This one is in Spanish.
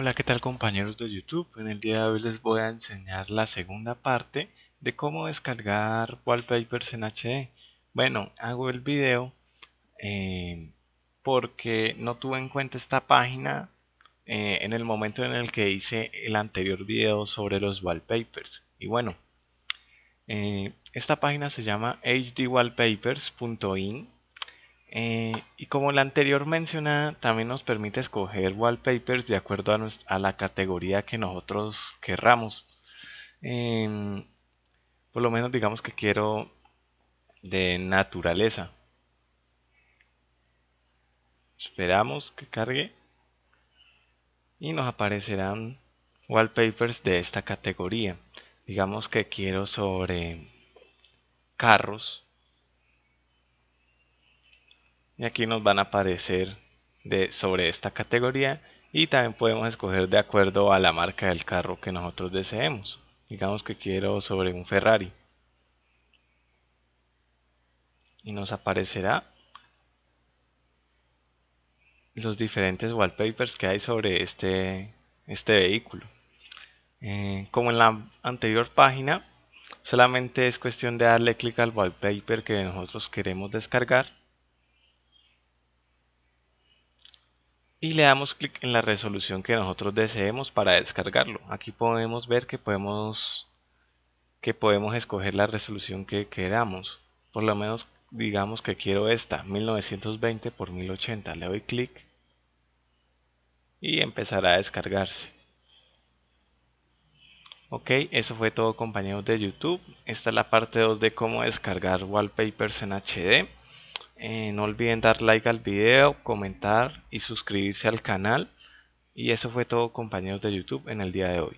Hola, ¿qué tal compañeros de YouTube? En el día de hoy les voy a enseñar la segunda parte de cómo descargar wallpapers en HD. Bueno, hago el video eh, porque no tuve en cuenta esta página eh, en el momento en el que hice el anterior video sobre los wallpapers. Y bueno, eh, esta página se llama hdwallpapers.in eh, y como la anterior mencionada, también nos permite escoger wallpapers de acuerdo a, la categoría que nosotros querramos. Em, por lo menos digamos que quiero de naturaleza. Esperamos que cargue y nos aparecerán wallpapers de esta categoría. Digamos que quiero sobre carros y aquí nos van a aparecer de, sobre esta categoría y también podemos escoger de acuerdo a la marca del carro que nosotros deseemos digamos que quiero sobre un Ferrari y nos aparecerá los diferentes wallpapers que hay sobre este, este vehículo eh, como en la anterior página solamente es cuestión de darle clic al wallpaper que nosotros queremos descargar y le damos clic en la resolución que nosotros deseemos para descargarlo. Aquí podemos ver que podemos, que podemos escoger la resolución que queramos. Por lo menos digamos que quiero esta, 1920 x 1080. Le doy clic y empezará a descargarse. Ok, eso fue todo compañeros de YouTube. Esta es la parte 2 de cómo descargar wallpapers en HD. Eh, no olviden dar like al video, comentar y suscribirse al canal. Y eso fue todo compañeros de YouTube en el día de hoy.